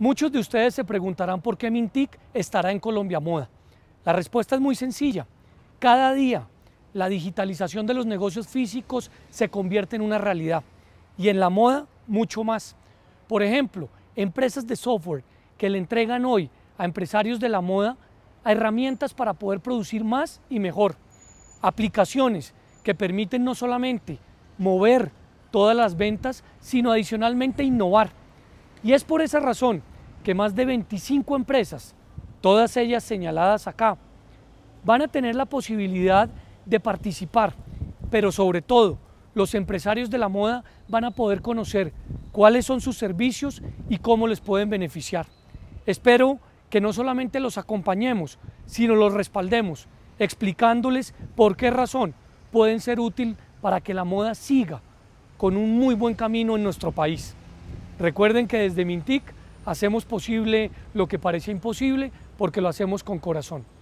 Muchos de ustedes se preguntarán por qué Mintic estará en Colombia Moda. La respuesta es muy sencilla. Cada día la digitalización de los negocios físicos se convierte en una realidad y en la moda mucho más. Por ejemplo, empresas de software que le entregan hoy a empresarios de la moda herramientas para poder producir más y mejor. Aplicaciones que permiten no solamente mover todas las ventas, sino adicionalmente innovar. Y es por esa razón que más de 25 empresas, todas ellas señaladas acá, van a tener la posibilidad de participar, pero sobre todo los empresarios de la moda van a poder conocer cuáles son sus servicios y cómo les pueden beneficiar. Espero que no solamente los acompañemos, sino los respaldemos, explicándoles por qué razón pueden ser útil para que la moda siga con un muy buen camino en nuestro país. Recuerden que desde Mintic hacemos posible lo que parece imposible porque lo hacemos con corazón.